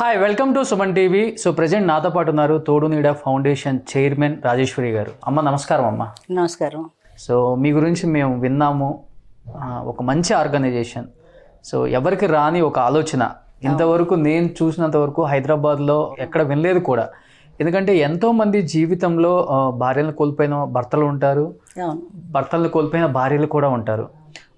Hi welcome to Suman TV so present నాతో పాటు ఉన్నారు తోడు నీడ ఫౌండేషన్ చైర్మన్ రాజేశ్వరి గారు అమ్మ నమస్కారం అమ్మ నమస్కారం సో మీ గురించి మేము విన్నాము ఒక మంచి ఆర్గనైజేషన్ సో ఎవరికి రాని ఒక ఆలోచన ఇంతవరకు నేను చూసినంత వరకు హైదరాబాద్లో ఎక్కడ వినలేదు కూడా ఎందుకంటే ఎంతోమంది జీవితంలో భార్యలను కోల్పోయిన భర్తలు ఉంటారు భర్తలను కోల్పోయిన భార్యలు కూడా ఉంటారు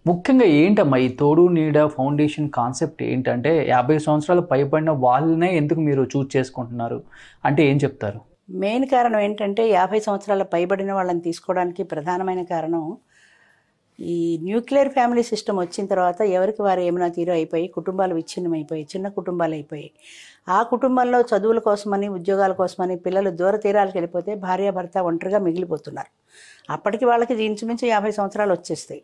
ముఖ్యంగా ఏంటమ్మా ఈ తోడు నీడ ఫౌండేషన్ కాన్సెప్ట్ ఏంటంటే యాభై సంవత్సరాలు పైబడిన వాళ్ళనే ఎందుకు మీరు చూజ్ చేసుకుంటున్నారు అంటే ఏం చెప్తారు మెయిన్ కారణం ఏంటంటే యాభై సంవత్సరాల పైబడిన వాళ్ళని తీసుకోవడానికి ప్రధానమైన కారణం ఈ న్యూక్లియర్ ఫ్యామిలీ సిస్టమ్ వచ్చిన తర్వాత ఎవరికి వారు ఏమైనా తీరు అయిపోయి కుటుంబాలు విచ్ఛిన్నమైపోయి చిన్న కుటుంబాలు అయిపోయి ఆ కుటుంబంలో చదువుల కోసమని ఉద్యోగాల కోసమని పిల్లలు దూర తీరాలకు వెళ్ళిపోతే భార్యాభర్త ఒంటరిగా మిగిలిపోతున్నారు అప్పటికి వాళ్ళకి ఇంచుమించు యాభై సంవత్సరాలు వచ్చేస్తాయి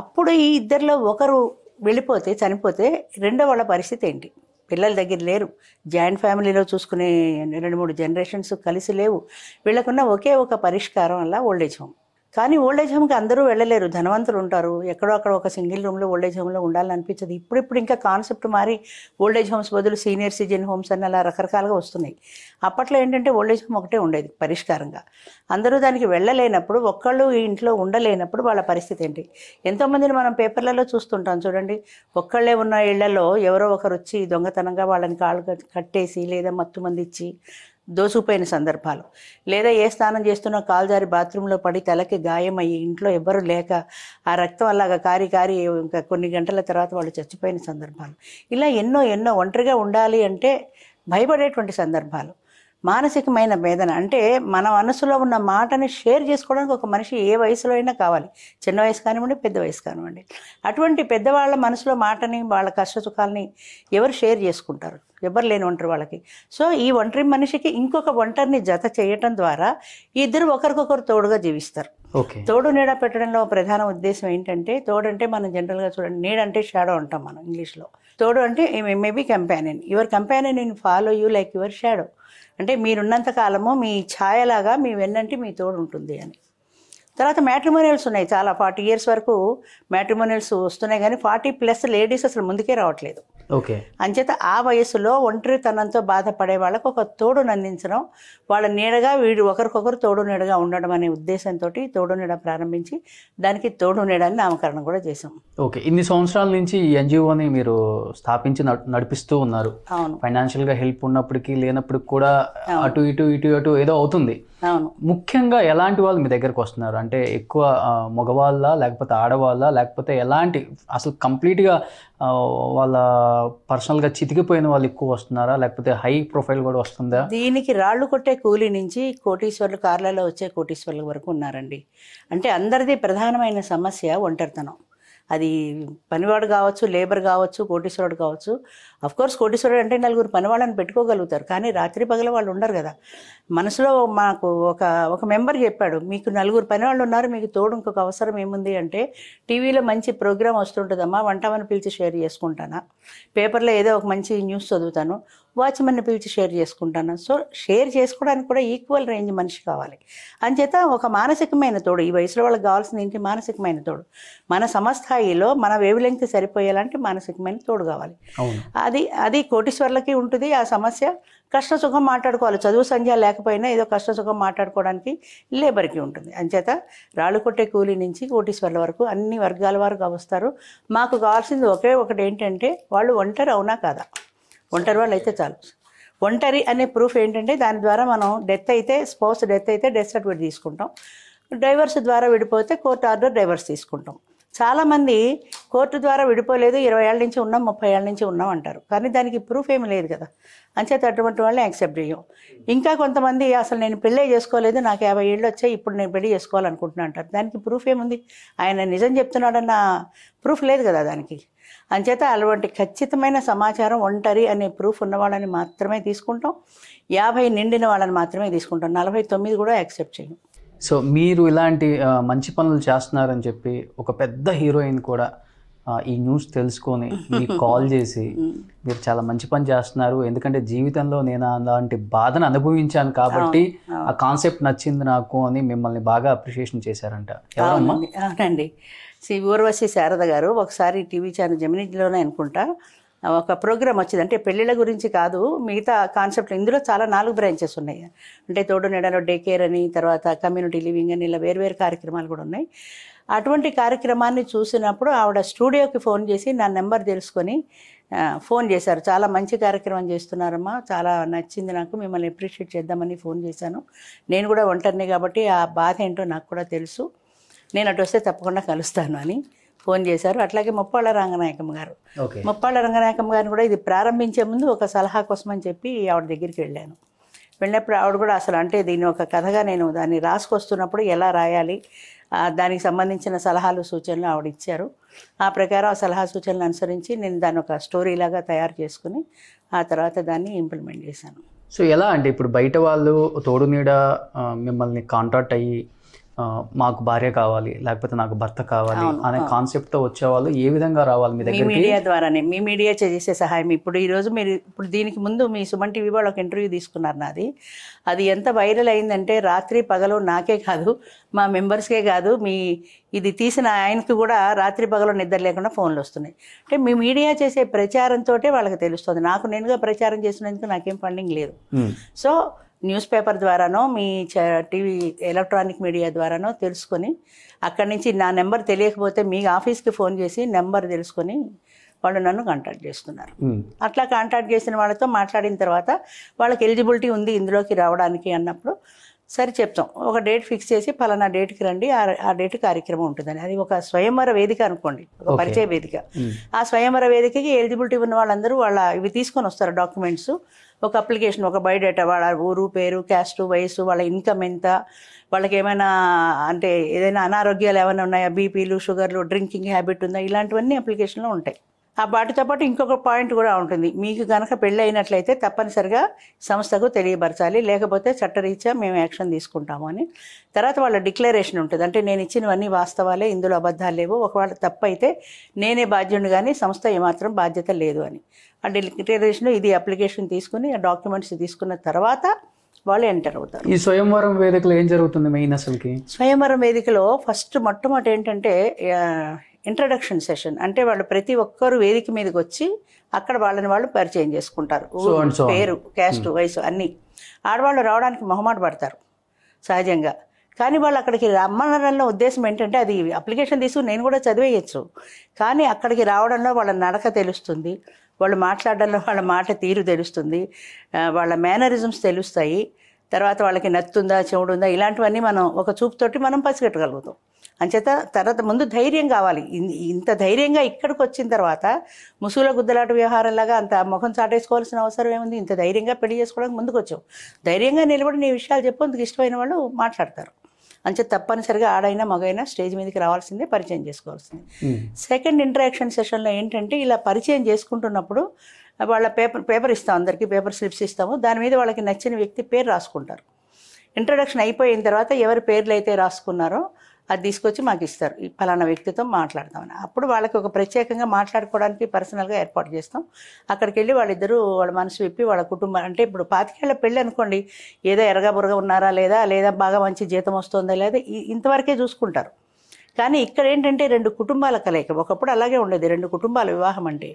అప్పుడు ఈ ఇద్దరిలో ఒకరు వెళ్ళిపోతే చనిపోతే రెండో వాళ్ళ పరిస్థితి ఏంటి పిల్లల దగ్గర లేరు జాయింట్ ఫ్యామిలీలో చూసుకునే రెండు మూడు జనరేషన్స్ కలిసి లేవు వీళ్ళకున్న ఒకే ఒక పరిష్కారం అలా ఓల్డేజ్ హోమ్ కానీ ఓల్డేజ్ హోమ్కి అందరూ వెళ్ళలేరు ధనవంతులు ఉంటారు ఎక్కడో అక్కడ ఒక సింగిల్ రూమ్లో ఓల్డేజ్ హోమ్లో ఉండాలని అనిపించదు ఇప్పుడిప్పుడు ఇంకా కాన్సెప్ట్ మారి ఓల్డేజ్ హోమ్స్ బదులు సీనియర్ సిటిజన్ హోమ్స్ అని అలా రకరకాలుగా వస్తున్నాయి అప్పట్లో ఏంటంటే ఓల్డేజ్ హోమ్ ఒకటే ఉండేది పరిష్కారంగా అందరూ దానికి వెళ్ళలేనప్పుడు ఒక్కళ్ళు ఇంట్లో ఉండలేనప్పుడు వాళ్ళ పరిస్థితి ఏంటి ఎంతోమందిని మనం పేపర్లలో చూస్తుంటాం చూడండి ఒక్కళ్ళే ఉన్న ఇళ్లలో ఎవరో ఒకరు వచ్చి దొంగతనంగా వాళ్ళని కాళ్ళు కట్టేసి లేదా మత్తుమంది ఇచ్చి దోసుకుపోయిన సందర్భాలు లేదా ఏ స్నానం చేస్తున్నా కాలు జారి బాత్రూంలో పడి తలకి గాయమయ్యి ఇంట్లో ఎవ్వరూ లేక ఆ రక్తం అలాగ కారి కారి ఇంకా కొన్ని గంటల తర్వాత వాళ్ళు చచ్చిపోయిన సందర్భాలు ఇలా ఎన్నో ఎన్నో ఒంటరిగా ఉండాలి అంటే భయపడేటువంటి సందర్భాలు మానసికమైన వేదన అంటే మన మనసులో ఉన్న మాటని షేర్ చేసుకోవడానికి ఒక మనిషి ఏ వయసులో అయినా కావాలి చిన్న వయసు కానివ్వండి పెద్ద వయసు కానివ్వండి అటువంటి పెద్దవాళ్ళ మనసులో మాటని వాళ్ళ కష్ట సుఖాలని ఎవరు షేర్ చేసుకుంటారు ఎవరు లేని ఒంటరి వాళ్ళకి సో ఈ ఒంటరి మనిషికి ఇంకొక ఒంటరిని జత చేయటం ద్వారా ఇద్దరు ఒకరికొకరు తోడుగా జీవిస్తారు తోడు నీడ పెట్టడంలో ప్రధాన ఉద్దేశం ఏంటంటే తోడు అంటే మనం జనరల్గా చూడండి నీడ అంటే షాడో అంటాం మనం ఇంగ్లీష్లో తోడు అంటే maybe companion your companion in follow you like your shadow అంటే మీరున్నంత కాలము మీ ఛాయలాగా మీ వెన్నంటే మీ తోడు ఉంటుంది అని తర్వాత మ్యాట్రిమోనియల్స్ ఉన్నాయి చాలా ఫార్టీ ఇయర్స్ వరకు మ్యాట్రిమోనియల్స్ వస్తున్నాయి కానీ ఫార్టీ ప్లస్ లేడీస్ అసలు ముందుకే రావట్లేదు అంచేత ఆ వయసులో ఒంటరితనంతో బాధపడే వాళ్ళకు ఒక తోడును అందించడం వాళ్ళ నీడగా వీడు ఒకరికొకరు తోడు నీడగా ఉండడం అనే ఉద్దేశంతో తోడు నీడ ప్రారంభించి దానికి తోడు నీడని నామకరణం కూడా చేసాం ఓకే ఇన్ని సంవత్సరాల నుంచి ఈ ఎన్జిఓని మీరు స్థాపించి నడిపిస్తూ ఉన్నారు అవును ఫైనాన్షియల్గా హెల్ప్ ఉన్నప్పటికీ లేనప్పటికి కూడా అటు ఇటు ఇటు అటు ఏదో అవుతుంది అవును ముఖ్యంగా ఎలాంటి వాళ్ళు మీ దగ్గరకు వస్తున్నారు అంటే ఎక్కువ మగవాళ్ళ లేకపోతే ఆడవాళ్ళ లేకపోతే ఎలాంటి అసలు కంప్లీట్గా వాళ్ళ పర్సనల్గా చితికిపోయిన వాళ్ళు ఎక్కువ వస్తున్నారా లేకపోతే హై ప్రొఫైల్ కూడా వస్తుందా దీనికి రాళ్ళు కొట్టే కూలి నుంచి కోటీశ్వర్లు కార్లలో వచ్చే కోటీశ్వర్ల వరకు ఉన్నారండి అంటే అందరిది ప్రధానమైన సమస్య ఒంటరితనం అది పనివాడు కావచ్చు లేబర్ కావచ్చు కోటీశ్వరుడు కావచ్చు అఫ్ కోర్స్ కోటీశ్వరుడు అంటే నలుగురు పని వాళ్ళని పెట్టుకోగలుగుతారు కానీ రాత్రి పగల వాళ్ళు ఉండరు కదా మనసులో మాకు ఒక ఒక మెంబర్ చెప్పాడు మీకు నలుగురు పని వాళ్ళు ఉన్నారు మీకు తోడు ఇంకొక అవసరం ఏముంది అంటే టీవీలో మంచి ప్రోగ్రామ్ వస్తుంటుందమ్మా వంటమని పిలిచి షేర్ చేసుకుంటానా పేపర్లో ఏదో ఒక మంచి న్యూస్ చదువుతాను వాచ్మెన్ని పిలిచి షేర్ చేసుకుంటాను సో షేర్ చేసుకోవడానికి కూడా ఈక్వల్ రేంజ్ మనిషి కావాలి అంచేత ఒక మానసికమైన తోడు ఈ వయసులో వాళ్ళకి కావాల్సింది ఏంటి మానసికమైన తోడు మన సమస్థాయిలో మన వేవ్ లెంగ్త్ సరిపోయేలాంటి మానసికమైన తోడు కావాలి అది అది కోటీశ్వర్లకి ఉంటుంది ఆ సమస్య కష్ట సుఖం మాట్లాడుకోవాలి చదువు సంఖ్య లేకపోయినా ఏదో కష్ట సుఖం మాట్లాడుకోవడానికి లేబర్కి ఉంటుంది అంచేత రాళ్ళు కొట్టే కూలీ నుంచి కోటీశ్వర్ల వరకు అన్ని వర్గాల వారు వస్తారు మాకు కావాల్సింది ఒకే ఒకటి ఏంటంటే వాళ్ళు ఒంటరి అవునా కాదా ఒంటరి వాళ్ళు అయితే చాలు ఒంటరి అనే ప్రూఫ్ ఏంటంటే దాని ద్వారా మనం డెత్ అయితే స్పోర్ట్స్ డెత్ అయితే డెత్ సర్టిఫికేట్ తీసుకుంటాం డైవర్స్ ద్వారా విడిపోతే కోర్టు ఆర్డర్ డైవర్స్ తీసుకుంటాం చాలామంది కోర్టు ద్వారా విడిపోలేదు ఇరవై ఏళ్ళ నుంచి ఉన్నాం ముప్పై ఏళ్ళ నుంచి ఉన్నాం అంటారు కానీ దానికి ప్రూఫ్ ఏమి లేదు కదా అంచేత అటువంటి వాళ్ళని యాక్సెప్ట్ చేయం ఇంకా కొంతమంది అసలు నేను పెళ్ళే చేసుకోలేదు నాకు యాభై ఏళ్ళు వచ్చాయి ఇప్పుడు నేను పెళ్లి చేసుకోవాలనుకుంటున్నా అంటారు దానికి ప్రూఫ్ ఏముంది ఆయన నిజం చెప్తున్నాడన్న ప్రూఫ్ లేదు కదా దానికి అంచేత అటువంటి ఖచ్చితమైన సమాచారం ఒంటరి అనే ప్రూఫ్ ఉన్న వాళ్ళని మాత్రమే తీసుకుంటాం యాభై నిండిన వాళ్ళని మాత్రమే తీసుకుంటాం నలభై తొమ్మిది కూడా యాక్సెప్ట్ చేయం సో మీరు ఇలాంటి మంచి పనులు చేస్తున్నారని చెప్పి ఒక పెద్ద హీరోయిన్ కూడా ఈ న్యూస్ తెలుసుకొని మీకు కాల్ చేసి మీరు చాలా మంచి పని చేస్తున్నారు ఎందుకంటే జీవితంలో నేను అలాంటి బాధను అనుభవించాను కాబట్టి ఆ కాన్సెప్ట్ నచ్చింది నాకు అని మిమ్మల్ని బాగా అప్రిషియేషన్ చేశారంట అవునండి సి ఊర్వశి శారద గారు ఒకసారి టీవీ ఛానల్ జమినిలోనే అనుకుంటా ఒక ప్రోగ్రామ్ వచ్చింది అంటే పెళ్ళిళ్ళ గురించి కాదు మిగతా కాన్సెప్ట్ ఇందులో చాలా నాలుగు బ్రాంచెస్ ఉన్నాయి అంటే తోడు నెడలో డే కేర్ అని తర్వాత కమ్యూనిటీ లివింగ్ అని ఇలా వేరువేరు కార్యక్రమాలు కూడా ఉన్నాయి అటువంటి కార్యక్రమాన్ని చూసినప్పుడు ఆవిడ స్టూడియోకి ఫోన్ చేసి నా నెంబర్ తెలుసుకొని ఫోన్ చేశారు చాలా మంచి కార్యక్రమం చేస్తున్నారమ్మా చాలా నచ్చింది నాకు మిమ్మల్ని అప్రిషియేట్ చేద్దామని ఫోన్ చేశాను నేను కూడా ఒంటరిని కాబట్టి ఆ బాధ ఏంటో నాకు కూడా తెలుసు నేను అటు వస్తే తప్పకుండా కలుస్తాను అని ఫోన్ చేశారు అట్లాగే ముప్పాళ్ళ రంగనాయకమ్మ గారు ముప్పాళ్ళ రంగనాయకమ్మ గారిని కూడా ఇది ప్రారంభించే ముందు ఒక సలహా కోసం అని చెప్పి ఆవిడ దగ్గరికి వెళ్ళాను వెళ్ళినప్పుడు ఆవిడ కూడా అసలు అంటే దీన్ని ఒక కథగా నేను దాన్ని రాసుకొస్తున్నప్పుడు ఎలా రాయాలి దానికి సంబంధించిన సలహాలు సూచనలు ఆవిడ ఇచ్చారు ఆ ప్రకారం ఆ సలహా సూచనలు అనుసరించి నేను దాన్ని ఒక స్టోరీ లాగా తయారు చేసుకుని ఆ తర్వాత దాన్ని ఇంప్లిమెంట్ చేశాను సో ఎలా అంటే ఇప్పుడు బయట వాళ్ళు తోడు నీడ మిమ్మల్ని కాంటాక్ట్ అయ్యి మాకు భార్య కావాలి లేకపోతే నాకు భర్త కావాలి అనే కాన్సెప్ట్తో వచ్చేవాళ్ళు ఏ విధంగా రావాలి మీ దగ్గర మీడియా ద్వారానే మీ మీడియా చేసే సహాయం ఇప్పుడు ఈరోజు మీరు ఇప్పుడు దీనికి ముందు మీ సుమన్ టీవీ వాళ్ళు ఒక ఇంటర్వ్యూ తీసుకున్నారు నాది అది ఎంత వైరల్ అయిందంటే రాత్రి పగలు నాకే కాదు మా మెంబర్స్కే కాదు మీ ఇది తీసిన ఆయనకి కూడా రాత్రి పగలు నిద్ర లేకుండా ఫోన్లు వస్తున్నాయి అంటే మీ మీడియా చేసే ప్రచారంతో వాళ్ళకి తెలుస్తుంది నాకు నేనుగా ప్రచారం చేసినందుకు నాకేం ఫండింగ్ లేదు సో న్యూస్ పేపర్ ద్వారానో మీ టీవీ ఎలక్ట్రానిక్ మీడియా ద్వారానో తెలుసుకొని అక్కడి నుంచి నా నెంబర్ తెలియకపోతే మీ ఆఫీస్కి ఫోన్ చేసి నెంబర్ తెలుసుకొని వాళ్ళు నన్ను కాంటాక్ట్ చేస్తున్నారు అట్లా కాంటాక్ట్ చేసిన వాళ్ళతో మాట్లాడిన తర్వాత వాళ్ళకి ఎలిజిబిలిటీ ఉంది ఇందులోకి రావడానికి అన్నప్పుడు సరే చెప్తాం ఒక డేట్ ఫిక్స్ చేసి ఫలానా డేట్కి రండి ఆ డేట్ కార్యక్రమం ఉంటుందని అది ఒక స్వయంవర వేదిక అనుకోండి ఒక పరిచయ వేదిక ఆ స్వయంవర వేదికకి ఎలిజిబిలిటీ ఉన్న వాళ్ళందరూ వాళ్ళ ఇవి తీసుకొని వస్తారు డాక్యుమెంట్స్ ఒక అప్లికేషన్ ఒక బయోడేటా వాళ్ళ ఊరు పేరు క్యాస్ట్ వయసు వాళ్ళ ఇన్కమ్ ఎంత వాళ్ళకి ఏమైనా అంటే ఏదైనా అనారోగ్యాలు ఏమైనా ఉన్నాయా బీపీలు షుగర్లు డ్రింకింగ్ హ్యాబిట్ ఉందా ఇలాంటివన్నీ అప్లికేషన్లో ఉంటాయి ఆ వాటితో పాటు ఇంకొక పాయింట్ కూడా ఉంటుంది మీకు కనుక పెళ్ళి అయినట్లయితే తప్పనిసరిగా సంస్థకు తెలియపరచాలి లేకపోతే చట్టరీత్యా మేము యాక్షన్ తీసుకుంటాము అని తర్వాత వాళ్ళ డిక్లరేషన్ ఉంటుంది అంటే నేను ఇచ్చినవన్నీ వాస్తవాలే ఇందులో అబద్ధాలు లేవు ఒకవేళ తప్పైతే నేనే బాధ్యుడు కానీ సంస్థ ఏమాత్రం బాధ్యత లేదు అని ఆ డిక్లరేషన్ ఇది అప్లికేషన్ తీసుకుని ఆ డాక్యుమెంట్స్ తీసుకున్న తర్వాత వాళ్ళు ఎంటర్ అవుతారు ఈ స్వయంవరం వేదికలో ఏం జరుగుతుంది మెయిన్ అసలుకి స్వయంవరం వేదికలో ఫస్ట్ మొట్టమొదటి ఏంటంటే ఇంట్రడక్షన్ సెషన్ అంటే వాళ్ళు ప్రతి ఒక్కరు వేదిక మీదకి వచ్చి అక్కడ వాళ్ళని వాళ్ళు పరిచయం చేసుకుంటారు పేరు క్యాస్ట్ hmm. వయసు అన్నీ ఆడవాళ్ళు రావడానికి మొహమాట పడతారు సహజంగా కానీ వాళ్ళు అక్కడికి రమ్మనడంలో ఉద్దేశం ఏంటంటే అది అప్లికేషన్ తీసుకుని నేను కూడా చదివేయచ్చు కానీ అక్కడికి రావడంలో వాళ్ళ నడక తెలుస్తుంది వాళ్ళు మాట్లాడడంలో వాళ్ళ మాట తీరు తెలుస్తుంది వాళ్ళ మేనరిజమ్స్ తెలుస్తాయి తర్వాత వాళ్ళకి నత్తుందా చెవుడుందా ఇలాంటివన్నీ మనం ఒక చూపుతోటి మనం పసిగట్టగలుగుతాం అంచేత తర్వాత ముందు ధైర్యం కావాలి ఇంత ధైర్యంగా ఇక్కడికి వచ్చిన తర్వాత ముసుగుల గుద్దలాట వ్యవహారంలాగా అంత ముఖం చాటేసుకోవాల్సిన అవసరం ఏముంది ఇంత ధైర్యంగా పెళ్లి చేసుకోవడానికి ముందుకు వచ్చావు ధైర్యంగా నిలబడి నీ విషయాలు చెప్పు అందుకు ఇష్టమైన వాళ్ళు మాట్లాడతారు అంచే తప్పనిసరిగా ఆడైనా మగైనా స్టేజ్ మీదకి రావాల్సిందే పరిచయం చేసుకోవాల్సిందే సెకండ్ ఇంటరాక్షన్ సెషన్లో ఏంటంటే ఇలా పరిచయం చేసుకుంటున్నప్పుడు వాళ్ళ పేపర్ పేపర్ ఇస్తాం అందరికీ పేపర్ స్లిప్స్ ఇస్తాము దాని మీద వాళ్ళకి నచ్చిన వ్యక్తి పేరు రాసుకుంటారు ఇంట్రడక్షన్ అయిపోయిన తర్వాత ఎవరి పేర్లు అయితే రాసుకున్నారో అది తీసుకొచ్చి మాకు ఇస్తారు ఈ ఫలానా వ్యక్తితో మాట్లాడతామని అప్పుడు వాళ్ళకి ఒక ప్రత్యేకంగా మాట్లాడుకోవడానికి పర్సనల్గా ఏర్పాటు చేస్తాం అక్కడికి వెళ్ళి వాళ్ళిద్దరూ వాళ్ళ మనసు విప్పి వాళ్ళ కుటుంబం అంటే ఇప్పుడు పాతికేళ్ల పెళ్ళి అనుకోండి ఏదో ఎరగా బురగ ఉన్నారా లేదా లేదా బాగా మంచి జీతం వస్తుందా లేదా ఇంతవరకే చూసుకుంటారు కానీ ఇక్కడ ఏంటంటే రెండు కుటుంబాల కలయిక ఒకప్పుడు అలాగే ఉండేది రెండు కుటుంబాల వివాహం అంటే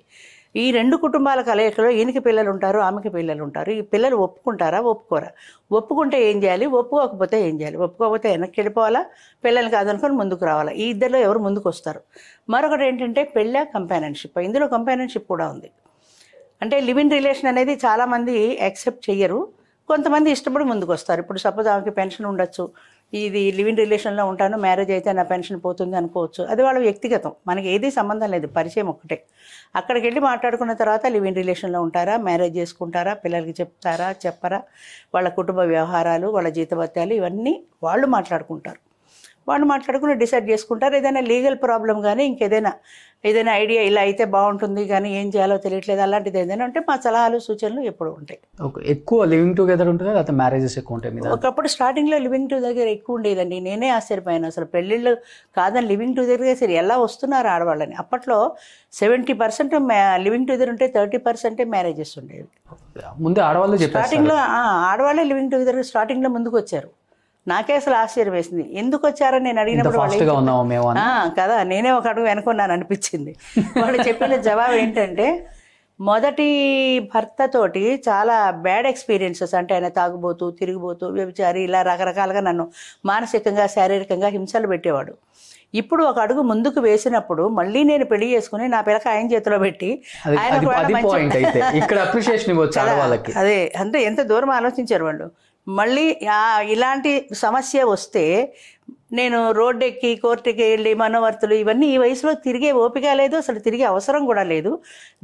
ఈ రెండు కుటుంబాల కలయికలో ఈయనకి పిల్లలు ఉంటారు ఆమెకి పిల్లలు ఉంటారు ఈ పిల్లలు ఒప్పుకుంటారా ఒప్పుకోరా ఒప్పుకుంటే ఏం చేయాలి ఒప్పుకోకపోతే ఏం చేయాలి ఒప్పుకోకపోతే వెనక్కి వెళ్ళిపోవాలా పిల్లల్ని కాదనుకొని ముందుకు రావాలా ఈ ఇద్దరిలో ఎవరు ముందుకు వస్తారు మరొకటి ఏంటంటే పెళ్ళ కంపానియన్షిప్ ఇందులో కంపానియన్షిప్ కూడా ఉంది అంటే లివ్ ఇన్ రిలేషన్ అనేది చాలామంది యాక్సెప్ట్ చేయరు కొంతమంది ఇష్టపడి ముందుకు వస్తారు ఇప్పుడు సపోజ్ ఆమెకి పెన్షన్ ఉండొచ్చు ఇది లివింగ్ రిలేషన్లో ఉంటాను మ్యారేజ్ అయితే నా పెన్షన్ పోతుంది అనుకోవచ్చు అది వాళ్ళ వ్యక్తిగతం మనకి ఏది సంబంధం లేదు పరిచయం ఒక్కటే అక్కడికి వెళ్ళి మాట్లాడుకున్న తర్వాత లివింగ్ రిలేషన్లో ఉంటారా మ్యారేజ్ చేసుకుంటారా పిల్లలకి చెప్తారా చెప్పరా వాళ్ళ కుటుంబ వ్యవహారాలు వాళ్ళ జీతభత్యాలు ఇవన్నీ వాళ్ళు మాట్లాడుకుంటారు వాళ్ళు మాట్లాడుకుని డిసైడ్ చేసుకుంటారు ఏదైనా లీగల్ ప్రాబ్లం కానీ ఇంకేదైనా ఏదైనా ఐడియా ఇలా అయితే బాగుంటుంది కానీ ఏం చేయాలో తెలియట్లేదు అలాంటిది ఏదైనా ఉంటే మా సలహాలు సూచనలు ఎప్పుడు ఉంటాయి ఓకే ఎక్కువ లివింగ్ టుగెదర్ ఉంటుంది లేకపోతే మ్యారేజెస్ ఎక్కువ ఉంటాయి మీద ఒకప్పుడు స్టార్టింగ్లో లివింగ్ టుగెదర్ ఎక్కువ ఉండేదండి నేనే ఆశ్చర్యపోయాను అసలు పెళ్ళిళ్ళు కాదని లివింగ్ టుగెదర్గా సరే ఎలా వస్తున్నారు ఆడవాళ్ళని అప్పట్లో సెవెంటీ పర్సెంట్ లివింగ్ టుగెదర్ ఉంటే థర్టీ పర్సెంటే మ్యారేజెస్ ఉండేవి ముందు ఆడవాళ్ళు స్టార్టింగ్లో ఆడవాళ్ళే లివింగ్ టుగెదర్ స్టార్టింగ్లో ముందుకు వచ్చారు నాకే అసలు ఆశ్చర్యం వేసింది ఎందుకు వచ్చారని నేను అడిగినప్పుడు కదా నేనే ఒక అడుగు వెనుకున్నాను అనిపించింది వాళ్ళు చెప్పిన జవాబు ఏంటంటే మొదటి భర్తతోటి చాలా బ్యాడ్ ఎక్స్పీరియన్సెస్ అంటే ఆయన తాగుబోతూ తిరిగిపోతూ వ్యభిచారి ఇలా రకరకాలుగా నన్ను మానసికంగా శారీరకంగా హింసలు పెట్టేవాడు ఇప్పుడు ఒక అడుగు ముందుకు వేసినప్పుడు మళ్ళీ నేను పెళ్లి చేసుకుని నా పిల్లక ఆయన చేతిలో పెట్టి ఆయన అదే అంటే ఎంత దూరం ఆలోచించారు వాళ్ళు మళ్ళీ ఇలాంటి సమస్య వస్తే నేను రోడ్డు ఎక్కి కోర్టుకి వెళ్ళి మనవర్తులు ఇవన్నీ ఈ వయసులో తిరిగే ఓపిక లేదు అసలు తిరిగే అవసరం కూడా లేదు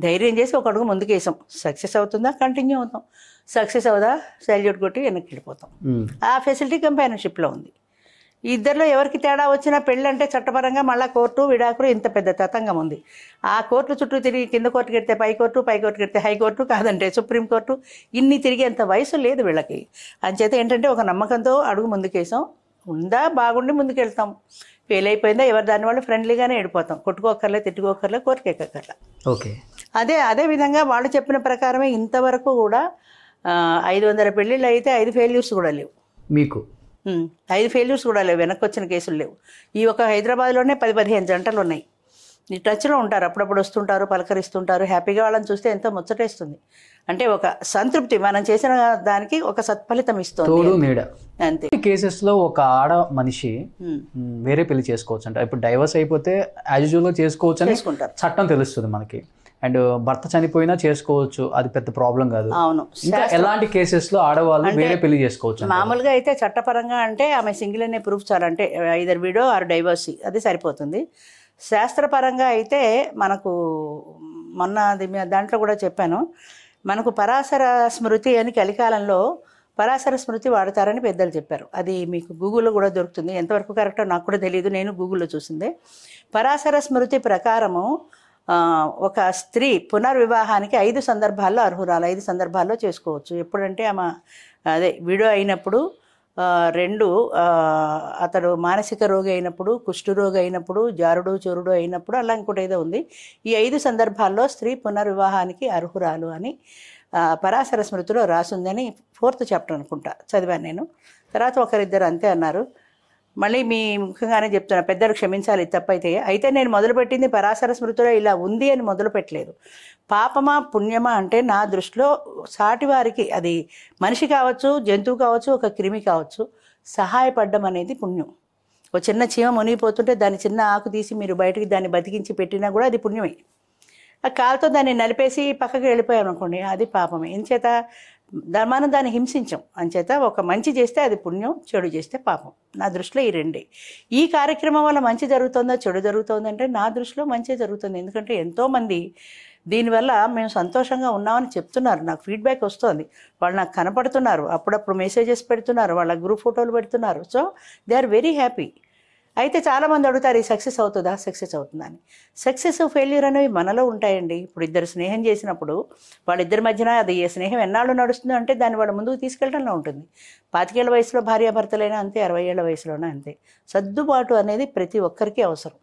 ధైర్యం చేసి ఒక అడుగు ముందుకేసాం సక్సెస్ అవుతుందా కంటిన్యూ అవుతాం సక్సెస్ అవుదా సాల్యూట్ కొట్టి వెనక్కి వెళ్ళిపోతాం ఆ ఫెసిలిటీ కంపెనీషిప్లో ఉంది ఇద్దరిలో ఎవరికి తేడా వచ్చినా పెళ్ళి అంటే చట్టపరంగా మళ్ళీ కోర్టు విడాకులు ఇంత పెద్ద తతంగం ఉంది ఆ కోర్టు చుట్టూ తిరిగి కింద కోర్టు కడితే పై కోర్టు పై కోర్టు కడితే హైకోర్టు కాదంటే సుప్రీంకోర్టు ఇన్ని తిరిగేంత వయసు లేదు వీళ్ళకి అంచేత ఏంటంటే ఒక నమ్మకంతో అడుగు ముందుకేసాం ఉందా బాగుండి ముందుకెళ్తాం ఫెయిల్ అయిపోయిందా ఎవరు దాని వాళ్ళు ఫ్రెండ్లీగానే వెళ్ళిపోతాం కొట్టుకోకర్లే తిట్టుకోకర్లే కోరికెక్కర్లే ఓకే అదే అదే విధంగా వాళ్ళు చెప్పిన ప్రకారమే ఇంతవరకు కూడా ఐదు వందల పెళ్ళిళ్ళు అయితే ఐదు ఫెయిల్యూర్స్ కూడా లేవు మీకు ఐదు ఫెయిల్యూర్స్ కూడా లేవు వెనక్కి వచ్చిన కేసులు లేవు ఈ ఒక హైదరాబాద్లోనే పది పదిహేను జంటలు ఉన్నాయి ఈ టచ్లో ఉంటారు అప్పుడప్పుడు వస్తుంటారు పలకరిస్తుంటారు హ్యాపీగా వాళ్ళని చూస్తే ఎంతో ముచ్చటేస్తుంది అంటే ఒక సంతృప్తి మనం చేసిన దానికి ఒక సత్ఫలితం ఇస్తుంది అంతే కేసెస్లో ఒక ఆడ మనిషి వేరే పెళ్లి చేసుకోవచ్చు అంటే ఇప్పుడు డైవర్స్ అయిపోతే యాజ్ చేసుకోవచ్చు అని చట్టం తెలుస్తుంది మనకి అండ్ భర్త చనిపోయినా చేసుకోవచ్చు అది పెద్ద ప్రాబ్లం కాదు అవును ఎలాంటి కేసెస్ లో ఆడవాళ్ళు వేరే పెళ్లి చేసుకోవచ్చు మామూలుగా అయితే చట్టపరంగా అంటే ఆమె సింగిల్ అనే ప్రూఫ్ చాలంటే ఐదర్ వీడో ఆర్ డైవర్సీ అది సరిపోతుంది శాస్త్రపరంగా అయితే మనకు మొన్న దాంట్లో కూడా చెప్పాను మనకు పరాశర స్మృతి అని కలికాలంలో పరాశర స్మృతి వాడతారని పెద్దలు చెప్పారు అది మీకు గూగుల్లో కూడా దొరుకుతుంది ఎంతవరకు కరెక్టో నాకు కూడా తెలియదు నేను గూగుల్లో చూసిందే పరాశర స్మృతి ప్రకారము ఒక స్త్రీ పునర్వివాహానికి ఐదు సందర్భాల్లో అర్హురాలు ఐదు సందర్భాల్లో చేసుకోవచ్చు ఎప్పుడంటే ఆమె అదే విడు అయినప్పుడు రెండు అతడు మానసిక రోగి అయినప్పుడు కుష్ఠరోగి అయినప్పుడు జారుడు చోరుడు అయినప్పుడు అలా ఇంకోటి ఏదో ఉంది ఈ ఐదు సందర్భాల్లో స్త్రీ పునర్వివాహానికి అర్హురాలు అని పరాశర స్మృతిలో రాసుందని ఫోర్త్ చాప్టర్ అనుకుంటా చదివాను నేను తర్వాత ఒకరిద్దరు అంతే అన్నారు మళ్ళీ మీ ముఖ్యంగానే చెప్తున్నా పెద్దలు క్షమించాలి తప్పైతే అయితే నేను మొదలుపెట్టింది పరాశర స్మృతిలో ఇలా ఉంది అని మొదలుపెట్టలేదు పాపమా పుణ్యమా అంటే నా దృష్టిలో సాటివారికి అది మనిషి కావచ్చు జంతువు కావచ్చు ఒక క్రిమి కావచ్చు సహాయపడడం అనేది పుణ్యం ఒక చిన్న చీమ మునిగిపోతుంటే దాని చిన్న ఆకు తీసి మీరు బయటికి దాన్ని బతికించి పెట్టినా కూడా అది పుణ్యమే ఆ కాలుతో దాన్ని నలిపేసి పక్కకి వెళ్ళిపోయాం అనుకోండి అది పాపమే ఇంచేత మనం దాన్ని హింసించాం అంచేత ఒక మంచి చేస్తే అది పుణ్యం చెడు చేస్తే పాపం నా దృష్టిలో ఈ రెండే ఈ కార్యక్రమం వల్ల మంచి జరుగుతుందా చెడు జరుగుతుందంటే నా దృష్టిలో మంచి జరుగుతుంది ఎందుకంటే ఎంతోమంది దీనివల్ల మేము సంతోషంగా ఉన్నామని చెప్తున్నారు నాకు ఫీడ్బ్యాక్ వస్తుంది వాళ్ళు నాకు కనపడుతున్నారు అప్పుడప్పుడు మెసేజెస్ పెడుతున్నారు వాళ్ళ గ్రూప్ ఫోటోలు పెడుతున్నారు so they are very happy అయితే చాలామంది అడుగుతారు ఈ సక్సెస్ అవుతుందా సక్సెస్ అవుతుందా అని సక్సెస్ ఫెయిల్యూర్ అనేవి మనలో ఉంటాయండి ఇప్పుడు ఇద్దరు స్నేహం చేసినప్పుడు వాళ్ళిద్దరి మధ్యన అది ఏ స్నేహం ఎన్నాళ్ళు నడుస్తుందో అంటే దాన్ని వాళ్ళ ముందుకు తీసుకెళ్ళడంలో ఉంటుంది పాతికేళ్ళ వయసులో భార్యాభర్తలైనా అంతే అరవై ఏళ్ళ వయసులోనే అంతే సర్దుబాటు అనేది ప్రతి ఒక్కరికి అవసరం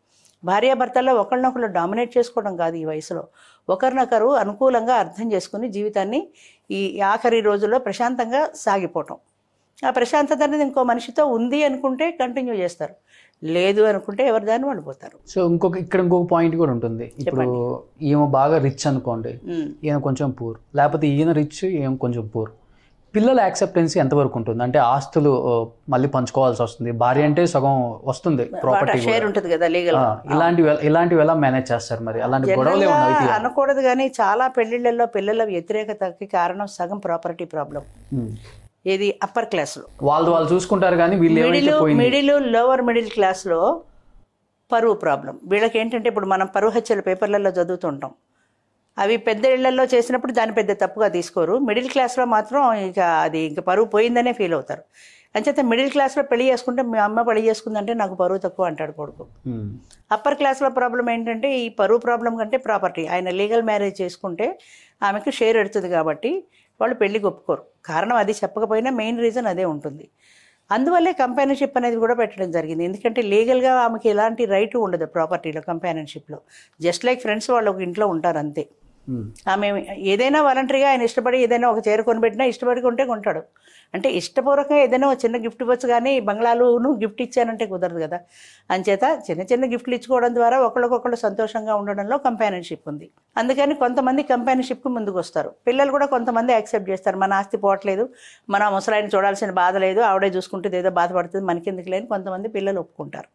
భార్యాభర్తల్లో ఒకరినొకరు డామినేట్ చేసుకోవడం కాదు ఈ వయసులో ఒకరినొకరు అనుకూలంగా అర్థం చేసుకుని జీవితాన్ని ఈ ఆఖరి రోజుల్లో ప్రశాంతంగా సాగిపోవటం ఆ ప్రశాంతత అనేది ఇంకో మనిషితో ఉంది అనుకుంటే కంటిన్యూ చేస్తారు లేదు అనుకుంటే ఎవరి దాన్ని వండిపోతారు సో ఇంకొక ఇక్కడ ఇంకొక పాయింట్ కూడా ఉంటుంది ఇప్పుడు ఈమె బాగా రిచ్ అనుకోండి ఈయన కొంచెం పూర్ లేకపోతే ఈయన రిచ్ ఈయన కొంచెం పూర్ పిల్లల ఎంత ఎంతవరకు ఉంటుంది అంటే ఆస్తులు మళ్ళీ పంచుకోవాల్సి వస్తుంది భార్య అంటే సగం వస్తుంది ప్రాపర్టీ షేర్ ఉంటుంది కదా లీగల్ ఇలాంటివి ఇలాంటివి ఎలా మేనేజ్ చేస్తారు మరి అలాంటి గొడవలు అనకూడదు కానీ చాలా పెళ్లిళ్ళల్లో పిల్లల వ్యతిరేకతకి కారణం సగం ప్రాపర్టీ ప్రాబ్లం ఏది అప్పర్ క్లాస్లో వాళ్ళు వాళ్ళు చూసుకుంటారు కానీ మిడిల్ మిడిల్ లోవర్ మిడిల్ క్లాస్లో పరువు ప్రాబ్లం వీళ్ళకి ఏంటంటే ఇప్పుడు మనం పరువు హత్యలు పేపర్లలో చదువుతుంటాం అవి పెద్ద ఇళ్లలో చేసినప్పుడు దాన్ని పెద్ద తప్పుగా తీసుకోరు మిడిల్ క్లాస్లో మాత్రం ఇక అది ఇంక పరువు పోయిందనే ఫీల్ అవుతారు అంచేత మిడిల్ క్లాస్లో పెళ్లి చేసుకుంటే మీ అమ్మ పెళ్లి చేసుకుందంటే నాకు పరువు తక్కువ అంటాడు కొడుకు అప్పర్ క్లాస్లో ప్రాబ్లం ఏంటంటే ఈ పరువు ప్రాబ్లం కంటే ప్రాపర్టీ ఆయన లీగల్ మ్యారేజ్ చేసుకుంటే ఆమెకు షేర్ ఎడుతుంది కాబట్టి వాళ్ళు పెళ్ళికి ఒప్పుకోరు కారణం అది చెప్పకపోయినా మెయిన్ రీజన్ అదే ఉంటుంది అందువల్లే కంపానియన్షిప్ అనేది కూడా పెట్టడం జరిగింది ఎందుకంటే లీగల్గా ఆమెకి ఎలాంటి రైటు ఉండదు ప్రాపర్టీలో కంపానియన్షిప్లో జస్ట్ లైక్ ఫ్రెండ్స్ వాళ్ళు ఒక ఇంట్లో ఉంటారు అంతే ఆమె ఏదైనా వాలంటరీగా ఆయన ఇష్టపడి ఏదైనా ఒక చీర కొనిపెట్టినా ఇష్టపడి కొంటే కొంటాడు అంటే ఇష్టపూర్వకంగా ఏదైనా ఒక చిన్న గిఫ్ట్ ఇవ్వచ్చు కానీ బంగ్లాలును గిఫ్ట్ ఇచ్చానంటే కుదరదు కదా అంచేత చిన్న చిన్న గిఫ్ట్లు ఇచ్చుకోవడం ద్వారా ఒకళ్ళకొకళ్ళు సంతోషంగా ఉండడంలో కంపానియన్షిప్ ఉంది అందుకని కొంతమంది కంపానియన్షిప్కి ముందుకు వస్తారు పిల్లలు కూడా కొంతమంది యాక్సెప్ట్ చేస్తారు మన ఆస్తి పోవట్లేదు మన ముసలాయిని చూడాల్సిన బాధ లేదు ఆవిడే చూసుకుంటే ఏదో బాధపడుతుంది మనకెందుకు లేని కొంతమంది పిల్లలు ఒప్పుకుంటారు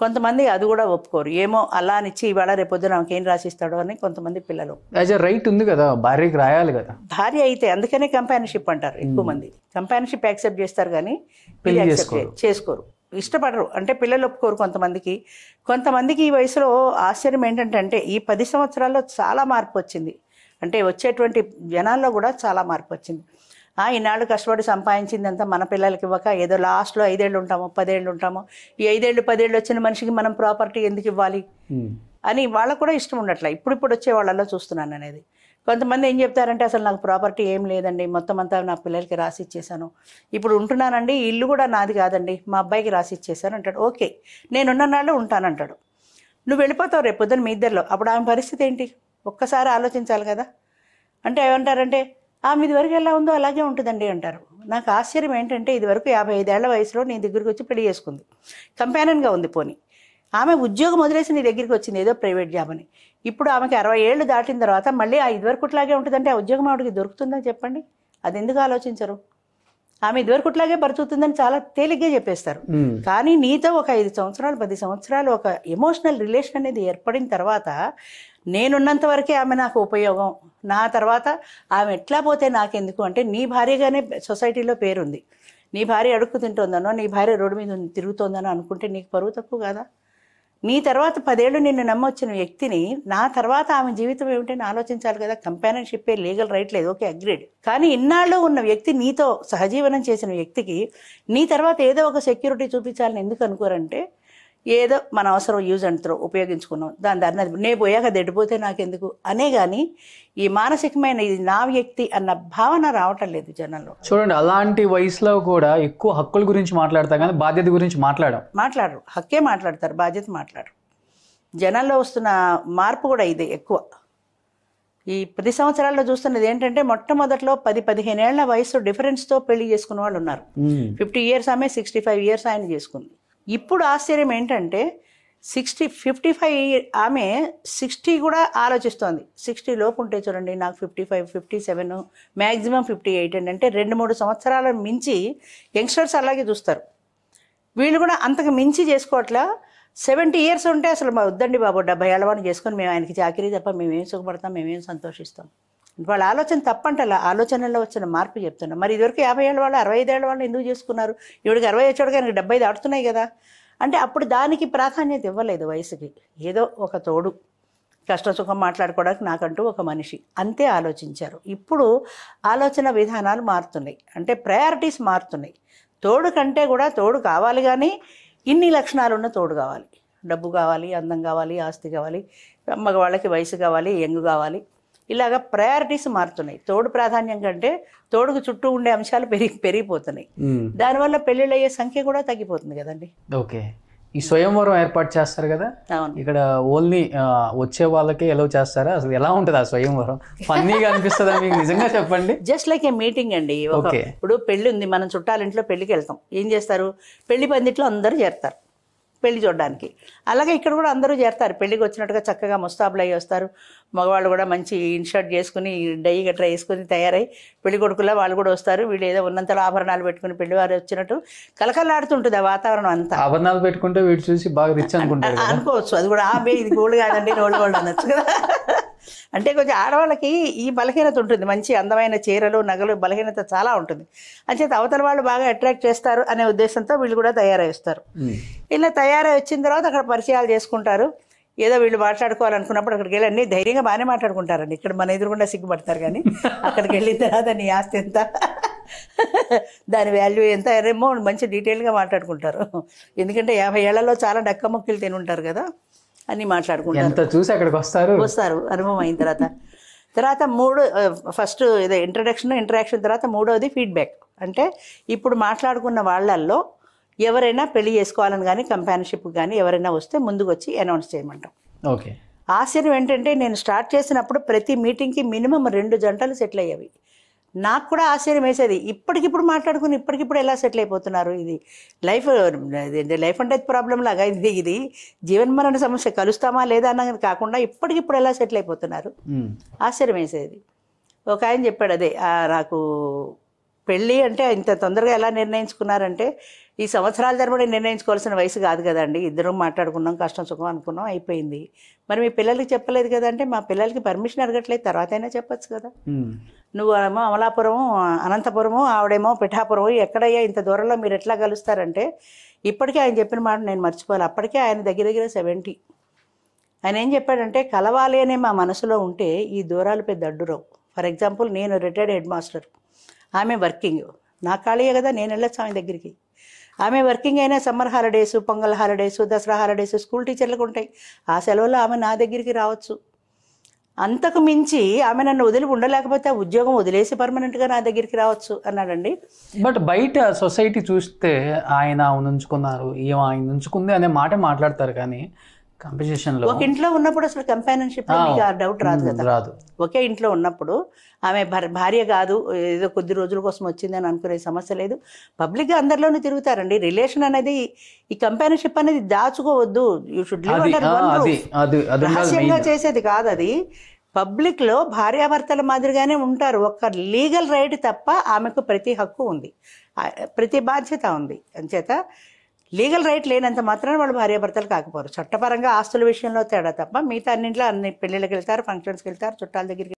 కొంతమంది అది కూడా ఒప్పుకోరు ఏమో అలా అనిచ్చి ఇవాళ రేపొద్దున ఏం రాసిస్తాడో అని కొంతమంది పిల్లలు రైట్ ఉంది కదా భార్యకి రాయాలి కదా భార్య అయితే అందుకనే కంపానిషిప్ అంటారు ఎక్కువ మంది కంపానిషిప్ యాక్సెప్ట్ చేస్తారు కానీ పిల్లలు యాక్సెప్ట్ చేసుకోరు ఇష్టపడరు అంటే పిల్లలు ఒప్పుకోరు కొంతమందికి కొంతమందికి ఈ వయసులో ఆశ్చర్యం ఏంటంటే అంటే ఈ పది సంవత్సరాల్లో చాలా మార్పు వచ్చింది అంటే వచ్చేటువంటి జనాల్లో కూడా చాలా మార్పు వచ్చింది ఈనాడు కష్టపడి సంపాదించిందంతా మన పిల్లలకి ఇవ్వక ఏదో లాస్ట్లో ఐదేళ్ళు ఉంటాము పదేళ్ళు ఉంటాము ఈ ఐదేళ్ళు పదేళ్ళు వచ్చిన మనిషికి మనం ప్రాపర్టీ ఎందుకు ఇవ్వాలి అని వాళ్ళకు కూడా ఇష్టం ఉండట్లే ఇప్పుడు ఇప్పుడు వచ్చే వాళ్ళలో చూస్తున్నాను అనేది కొంతమంది ఏం చెప్తారంటే అసలు నాకు ప్రాపర్టీ ఏం లేదండి మొత్తం అంతా నా పిల్లలకి రాసి ఇచ్చేసాను ఇప్పుడు ఉంటున్నానండి ఇల్లు కూడా నాది కాదండి మా అబ్బాయికి రాసి ఇచ్చేసాను అంటాడు ఓకే నేనున్న నాళ్ళు ఉంటానంటాడు నువ్వు వెళ్ళిపోతావు రేపు పొద్దున్న మీ ఇద్దరిలో అప్పుడు ఆమె పరిస్థితి ఏంటి ఒక్కసారి ఆలోచించాలి కదా అంటే ఏమంటారంటే ఆమె ఇది వరకు ఎలా ఉందో అలాగే ఉంటుందండి అంటారు నాకు ఆశ్చర్యం ఏంటంటే ఇది వరకు యాభై ఐదేళ్ల వయసులో నీ దగ్గరికి వచ్చి పెళ్లి చేసుకుంది కంపానియన్గా ఉంది పోనీ ఆమె ఉద్యోగం వదిలేసి నీ దగ్గరికి వచ్చింది ఏదో ప్రైవేట్ జాబ్ అని ఇప్పుడు ఆమెకి అరవై ఏళ్ళు దాటిన తర్వాత మళ్ళీ ఆ ఇట్లాగే ఉంటుందంటే ఆ ఉద్యోగం ఆవిడకి దొరుకుతుందని చెప్పండి అది ఎందుకు ఆలోచించరు ఆమె ఇదివరకు ఇట్లాగే బరుచుతుందని చాలా తేలిగ్గా చెప్పేస్తారు కానీ నీతో ఒక ఐదు సంవత్సరాలు పది సంవత్సరాలు ఒక ఎమోషనల్ రిలేషన్ అనేది ఏర్పడిన తర్వాత నేనున్నంత వరకే ఆమె నాకు ఉపయోగం నా తర్వాత ఆమె ఎట్లా పోతే నాకెందుకు అంటే నీ భార్యగానే సొసైటీలో పేరుంది నీ భార్య అడుక్కు తింటుందనో నీ భార్య రోడ్డు మీద తిరుగుతోందనో అనుకుంటే నీకు పరువు తక్కువ కదా నీ తర్వాత పదేళ్ళు నిన్ను నమ్మొచ్చిన వ్యక్తిని నా తర్వాత ఆమె జీవితం ఏమిటని ఆలోచించాలి కదా కంపానర్షిప్పే లీగల్ రైట్ లేదు ఓకే అగ్రీడ్ కానీ ఇన్నాళ్ళు ఉన్న వ్యక్తి నీతో సహజీవనం చేసిన వ్యక్తికి నీ తర్వాత ఏదో ఒక సెక్యూరిటీ చూపించాలని ఎందుకు అనుకోరంటే ఏదో మన అవసరం యూజ్ అండ్ త్రో ఉపయోగించుకున్నాం దాని దారిని నేను పోయాక దెడిపోతే నాకెందుకు అనే కానీ ఈ మానసికమైన ఇది నా వ్యక్తి అన్న భావన రావటం లేదు జనంలో చూడండి అలాంటి వయసులో కూడా ఎక్కువ హక్కుల గురించి మాట్లాడతాం కానీ బాధ్యత గురించి మాట్లాడడం మాట్లాడరు హక్కే మాట్లాడతారు బాధ్యత మాట్లాడరు జనంలో వస్తున్న మార్పు కూడా ఇదే ఎక్కువ ఈ పది సంవత్సరాల్లో చూస్తున్నది ఏంటంటే మొట్టమొదట్లో పది పదిహేను ఏళ్ల వయసు డిఫరెన్స్తో పెళ్లి చేసుకున్న వాళ్ళు ఉన్నారు ఫిఫ్టీ ఇయర్స్ ఆమె సిక్స్టీ ఫైవ్ ఇయర్స్ ఆయన చేసుకుంది ఇప్పుడు ఆశ్చర్యం ఏంటంటే సిక్స్టీ ఫిఫ్టీ ఫైవ్ ఆమె సిక్స్టీ కూడా ఆలోచిస్తోంది సిక్స్టీ లోపు ఉంటే చూడండి నాకు fifty five fifty seven maximum fifty eight అండి అంటే రెండు మూడు సంవత్సరాల మించి యంగ్స్టర్స్ అలాగే చూస్తారు వీళ్ళు కూడా అంతకు మించి చేసుకోవట్లా సెవెంటీ ఇయర్స్ ఉంటే అసలు మా వద్దండి బాబు డెబ్బై అలవాటు చేసుకొని మేము ఆయనకి చాకరీ తప్ప మేమేం సుఖపడతాం మేమేం సంతోషిస్తాం వాళ్ళ ఆలోచన అలా ఆలోచనలో వచ్చిన మార్పు చెప్తున్నా మరి ఇదివరకు యాభై ఏళ్ళ వాళ్ళు అరవై ఐదు ఏళ్ళ వాళ్ళు ఎందుకు చేసుకున్నారు ఇవిడికి అరవై వచ్చేవాడికి నాకు డెబ్బై దాటుతున్నాయి కదా అంటే అప్పుడు దానికి ప్రాధాన్యత ఇవ్వలేదు వయసుకి ఏదో ఒక తోడు కష్టం సుఖం మాట్లాడుకోవడానికి నాకంటూ ఒక మనిషి అంతే ఆలోచించారు ఇప్పుడు ఆలోచన విధానాలు మారుతున్నాయి అంటే ప్రయారిటీస్ మారుతున్నాయి తోడు కంటే కూడా తోడు కావాలి కానీ ఇన్ని లక్షణాలు ఉన్న తోడు కావాలి డబ్బు కావాలి అందం కావాలి ఆస్తి కావాలి మగవాళ్ళకి వయసు కావాలి యంగ్ కావాలి ఇలాగ ప్రయారిటీస్ మారుతున్నాయి తోడు ప్రాధాన్యం కంటే తోడుకు చుట్టూ ఉండే అంశాలు పెరిగి పెరిగిపోతున్నాయి దానివల్ల పెళ్ళిళ్ళు అయ్యే సంఖ్య కూడా తగ్గిపోతుంది కదండి ఓకే ఈ స్వయంవరం ఏర్పాటు చేస్తారు కదా ఇక్కడ ఓన్లీ వచ్చే వాళ్ళకే ఎలా చేస్తారా అసలు ఎలా ఉంటుంది ఆ స్వయంవరం ఫన్నీగా అనిపిస్తుందా మీకు నిజంగా చెప్పండి జస్ట్ లైక్ ఏ మీటింగ్ అండి ఇప్పుడు పెళ్లి ఉంది మనం చుట్టాలింట్లో ఇంట్లో పెళ్లికి వెళ్తాం ఏం చేస్తారు పెళ్లి పందిట్లో అందరూ చేస్తారు పెళ్లి చూడడానికి అలాగే ఇక్కడ కూడా అందరూ చేస్తారు పెళ్లికి వచ్చినట్టుగా చక్కగా ముస్తాబులు అయ్యి వస్తారు మగవాళ్ళు కూడా మంచి ఇన్షర్ట్ చేసుకుని డై గట్రా వేసుకుని తయారై పెళ్లి కొడుకులా వాళ్ళు కూడా వస్తారు వీళ్ళు ఏదో ఉన్నంతలో ఆభరణాలు పెట్టుకుని పెళ్లివారు వచ్చినట్టు కలకలాడుతుంటుంది ఆ వాతావరణం అంతా ఆభరణాలు పెట్టుకుంటే వీడు చూసి బాగా రిచ్ అనుకుంటారు అనుకోవచ్చు అది కూడా ఆ బే ఇది గోల్డ్ కాదండి రోల్డ్ గోల్డ్ అనొచ్చు కదా అంటే కొంచెం ఆడవాళ్ళకి ఈ బలహీనత ఉంటుంది మంచి అందమైన చీరలు నగలు బలహీనత చాలా ఉంటుంది అంచేత అవతల వాళ్ళు బాగా అట్రాక్ట్ చేస్తారు అనే ఉద్దేశంతో వీళ్ళు కూడా తయారై వస్తారు ఇలా తయారై వచ్చిన తర్వాత అక్కడ పరిచయాలు చేసుకుంటారు ఏదో వీళ్ళు మాట్లాడుకోవాలనుకున్నప్పుడు అక్కడికి వెళ్ళి అన్ని ధైర్యంగా బాగానే మాట్లాడుకుంటారండి ఇక్కడ మన ఎదురుకుండా సిగ్గుపడతారు కానీ అక్కడికి వెళ్ళిన తర్వాత నీ ఆస్తి ఎంత దాని వాల్యూ ఎంత ఏమో మంచి డీటెయిల్గా మాట్లాడుకుంటారు ఎందుకంటే యాభై ఏళ్లలో చాలా డక్క మొక్కలు తిని ఉంటారు కదా అన్ని మాట్లాడుకుంటారు చూసి అక్కడికి వస్తారు వస్తారు అనుభవం అయిన తర్వాత తర్వాత మూడు ఫస్ట్ ఇదే ఇంట్రడక్షన్ ఇంటరాక్షన్ తర్వాత మూడోది ఫీడ్బ్యాక్ అంటే ఇప్పుడు మాట్లాడుకున్న వాళ్ళల్లో ఎవరైనా పెళ్లి చేసుకోవాలని కానీ కంపానషిప్ కానీ ఎవరైనా వస్తే ముందుకు వచ్చి అనౌన్స్ చేయమంటాం ఓకే ఆశ్చర్యం ఏంటంటే నేను స్టార్ట్ చేసినప్పుడు ప్రతి మీటింగ్కి మినిమం రెండు జంటలు సెటిల్ అయ్యేవి నాకు కూడా ఆశ్చర్యం వేసేది ఇప్పటికిప్పుడు మాట్లాడుకుని ఇప్పటికిప్పుడు ఎలా సెటిల్ అయిపోతున్నారు ఇది life life and death problem లాగా ఇది ఇది మరణ సమస్య కలుస్తామా లేదా అన్న కాకుండా ఇప్పటికిప్పుడు ఎలా సెటిల్ అయిపోతున్నారు ఆశ్చర్యం వేసేది ఒక ఆయన చెప్పాడు అదే నాకు పెళ్ళి అంటే ఇంత తొందరగా ఎలా నిర్ణయించుకున్నారంటే ఈ సంవత్సరాల తరబడి నిర్ణయించుకోవాల్సిన వయసు కాదు కదండి ఇద్దరం మాట్లాడుకున్నాం కష్టం సుఖం అనుకున్నాం అయిపోయింది మరి మీ పిల్లలకి చెప్పలేదు కదంటే మా పిల్లలకి పర్మిషన్ అడగట్లేదు అయినా చెప్పచ్చు కదా నువ్వు ఏమో అమలాపురం అనంతపురము ఆవిడేమో పిఠాపురం ఎక్కడయ్యా ఇంత దూరంలో మీరు ఎట్లా కలుస్తారంటే ఇప్పటికే ఆయన చెప్పిన మాట నేను మర్చిపోవాలి అప్పటికే ఆయన దగ్గర దగ్గర సెవెంటీ ఆయన ఏం చెప్పాడంటే కలవాలి అనే మా మనసులో ఉంటే ఈ దూరాలు పెద్ద అడ్డురావు ఫర్ ఎగ్జాంపుల్ నేను రిటైర్డ్ హెడ్ మాస్టర్ ఆమె వర్కింగ్ నా ఖాళీయే కదా నేను వెళ్ళచ్చు ఆమె దగ్గరికి ఆమె వర్కింగ్ అయినా summer holidays Pongal holidays Dasara holidays school టీచర్లకు ఉంటాయి ఆ సెలవుల్లో ఆమె నా దగ్గరికి రావచ్చు అంతకు మించి ఆమె నన్ను వదిలి ఉండలేకపోతే ఆ ఉద్యోగం వదిలేసి పర్మనెంట్గా నా దగ్గరికి రావచ్చు అన్నాడండి బట్ బయట సొసైటీ చూస్తే ఆయన ఉంచుకున్నారు ఏం ఆయన ఉంచుకుంది అనే మాట మాట్లాడతారు కానీ ఒక ఇంట్లో ఉన్నప్పుడు అసలు కంపానియన్షిప్ డౌట్ రాదు కదా ఒకే ఇంట్లో ఉన్నప్పుడు ఆమె భార్య కాదు ఏదో కొద్ది రోజుల కోసం వచ్చిందని అనుకునే సమస్య లేదు గా అందరిలోనూ తిరుగుతారండి రిలేషన్ అనేది ఈ కంపానియన్షిప్ అనేది దాచుకోవద్దు యూ షుడ్ లివ్ అండర్ రహస్యంగా చేసేది కాదు అది పబ్లిక్ లో భార్యాభర్తల మాదిరిగానే ఉంటారు ఒక లీగల్ రైట్ తప్ప ఆమెకు ప్రతి హక్కు ఉంది ప్రతి బాధ్యత ఉంది అంచేత లీగల్ రైట్ లేనంత మాత్రమే వాళ్ళు భార్యాభర్తలు కాకపోరు చట్టపరంగా ఆస్తుల విషయంలో తేడా తప్ప మిగతా అన్నింటిలో అన్ని పెళ్ళిళ్ళకి వెళ్తారు ఫంక్షన్స్కి వెళ్తారు చుట్టాల దగ్గరికి